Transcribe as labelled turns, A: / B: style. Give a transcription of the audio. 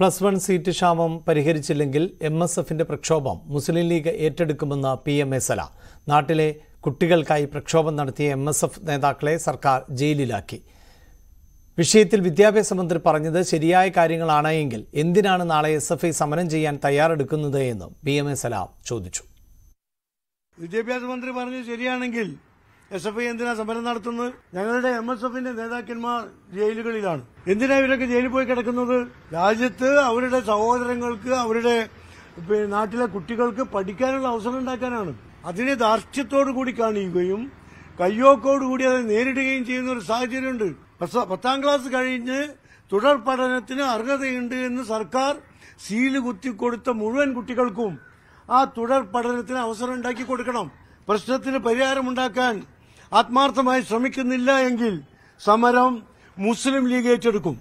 A: plus one seat ക്ഷാമം പരിഹരിച്ചില്ലെങ്കിൽ M S എഫിന്റെ പ്രക്ഷോഭം മുസ്ലിം ലീഗ് ഏറ്റെടുക്കുമെന്ന് പി എം എ സല നാട്ടിലെ കുട്ടികൾക്കായി പ്രക്ഷോഭം നടത്തിയ എം എസ് എഫ് നേതാക്കളെ സർക്കാർ ജയിലിലാക്കി വിഷയത്തിൽ വിദ്യാഭ്യാസ മന്ത്രി പറഞ്ഞത് ശരിയായ കാര്യങ്ങളാണ് എങ്കിൽ എന്തിനാണ് നാളെ എസ് എഫ് ഐ സമരം ചെയ്യാൻ തയ്യാറെടുക്കുന്നത് എന്നും പി എം എ സലാം ചോദിച്ചു
B: വിദ്യാഭ്യാസ മന്ത്രി പറഞ്ഞത് ശരിയാണെങ്കിൽ എസ് എഫ് ഐ എന്തിനാ സമരം നടത്തുന്നത് ഞങ്ങളുടെ എം എസ് എഫിന്റെ നേതാക്കന്മാർ ജയിലുകളിലാണ് എന്തിനാ ഇവരൊക്കെ ജയിലിൽ പോയി കിടക്കുന്നത് രാജ്യത്ത് അവരുടെ സഹോദരങ്ങൾക്ക് അവരുടെ നാട്ടിലെ കുട്ടികൾക്ക് പഠിക്കാനുള്ള അവസരം ഉണ്ടാക്കാനാണ് അതിനെ ദാർഷ്ട്യത്തോടു കൂടി കാണിക്കുകയും കയ്യോക്കോടുകൂടി അത് നേരിടുകയും ചെയ്യുന്ന ഒരു സാഹചര്യമുണ്ട് പത്താം ക്ലാസ് കഴിഞ്ഞ് തുടർ പഠനത്തിന് അർഹതയുണ്ട് എന്ന് സർക്കാർ സീല് കുത്തി കൊടുത്ത മുഴുവൻ കുട്ടികൾക്കും ആ തുടർ പഠനത്തിന് അവസരം ഉണ്ടാക്കി കൊടുക്കണം പ്രശ്നത്തിന് പരിഹാരമുണ്ടാക്കാൻ ആത്മാർത്ഥമായി ശ്രമിക്കുന്നില്ല എങ്കിൽ സമരം മുസ്ലിം ലീഗ് ഏറ്റെടുക്കും